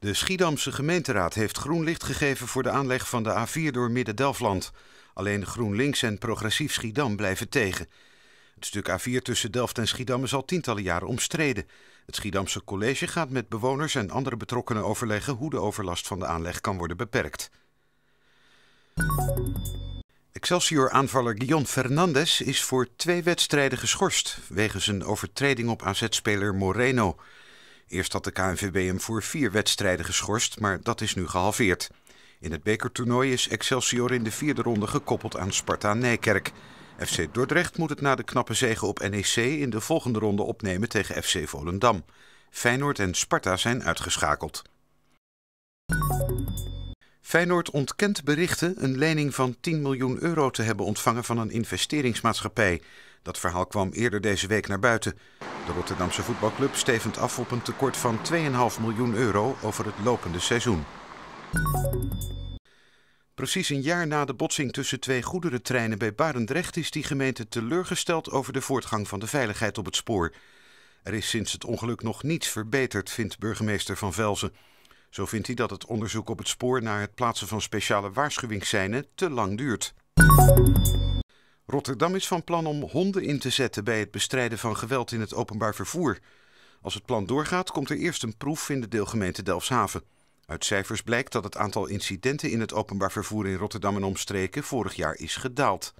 De Schiedamse gemeenteraad heeft groen licht gegeven voor de aanleg van de A4 door Midden-Delfland. Alleen GroenLinks en Progressief Schiedam blijven tegen. Het stuk A4 tussen Delft en Schiedam is al tientallen jaren omstreden. Het Schiedamse college gaat met bewoners en andere betrokkenen overleggen hoe de overlast van de aanleg kan worden beperkt. Excelsior-aanvaller Guillaume Fernandes is voor twee wedstrijden geschorst wegens een overtreding op AZ-speler Moreno. Eerst had de KNVB hem voor vier wedstrijden geschorst, maar dat is nu gehalveerd. In het bekertoernooi is Excelsior in de vierde ronde gekoppeld aan Sparta Nijkerk. FC Dordrecht moet het na de knappe zege op NEC in de volgende ronde opnemen tegen FC Volendam. Feyenoord en Sparta zijn uitgeschakeld. Feyenoord ontkent berichten een lening van 10 miljoen euro te hebben ontvangen van een investeringsmaatschappij. Dat verhaal kwam eerder deze week naar buiten. De Rotterdamse voetbalclub stevend af op een tekort van 2,5 miljoen euro over het lopende seizoen. Precies een jaar na de botsing tussen twee goederentreinen bij Barendrecht is die gemeente teleurgesteld over de voortgang van de veiligheid op het spoor. Er is sinds het ongeluk nog niets verbeterd, vindt burgemeester Van Velzen. Zo vindt hij dat het onderzoek op het spoor naar het plaatsen van speciale waarschuwingsseinen te lang duurt. Rotterdam is van plan om honden in te zetten bij het bestrijden van geweld in het openbaar vervoer. Als het plan doorgaat, komt er eerst een proef in de deelgemeente Delfshaven. Uit cijfers blijkt dat het aantal incidenten in het openbaar vervoer in Rotterdam en omstreken vorig jaar is gedaald.